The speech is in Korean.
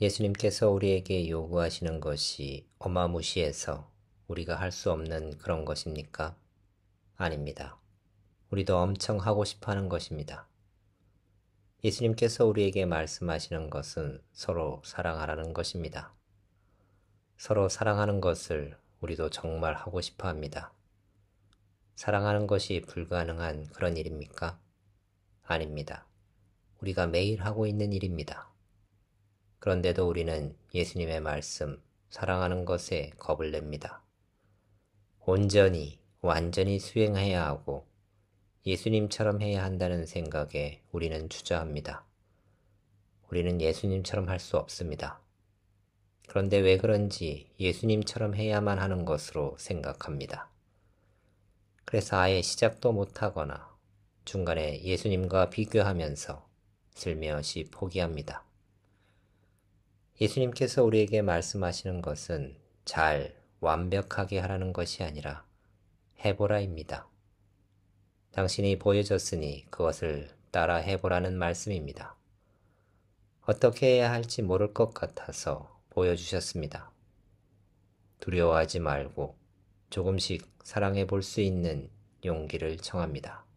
예수님께서 우리에게 요구하시는 것이 어마무시해서 우리가 할 수 없는 그런 것입니까? 아닙니다. 우리도 엄청 하고 싶어 하는 것입니다. 예수님께서 우리에게 말씀하시는 것은 서로 사랑하라는 것입니다. 서로 사랑하는 것을 우리도 정말 하고 싶어 합니다. 사랑하는 것이 불가능한 그런 일입니까? 아닙니다. 우리가 매일 하고 있는 일입니다. 그런데도 우리는 예수님의 말씀, 사랑하는 것에 겁을 냅니다. 온전히, 완전히 수행해야 하고 예수님처럼 해야 한다는 생각에 우리는 주저합니다. 우리는 예수님처럼 할 수 없습니다. 그런데 왜 그런지 예수님처럼 해야만 하는 것으로 생각합니다. 그래서 아예 시작도 못하거나 중간에 예수님과 비교하면서 슬며시 포기합니다. 예수님께서 우리에게 말씀하시는 것은 잘, 완벽하게 하라는 것이 아니라 해보라입니다. 당신이 보여줬으니 그것을 따라 해보라는 말씀입니다. 어떻게 해야 할지 모를 것 같아서 보여주셨습니다. 두려워하지 말고 조금씩 사랑해 볼 수 있는 용기를 청합니다.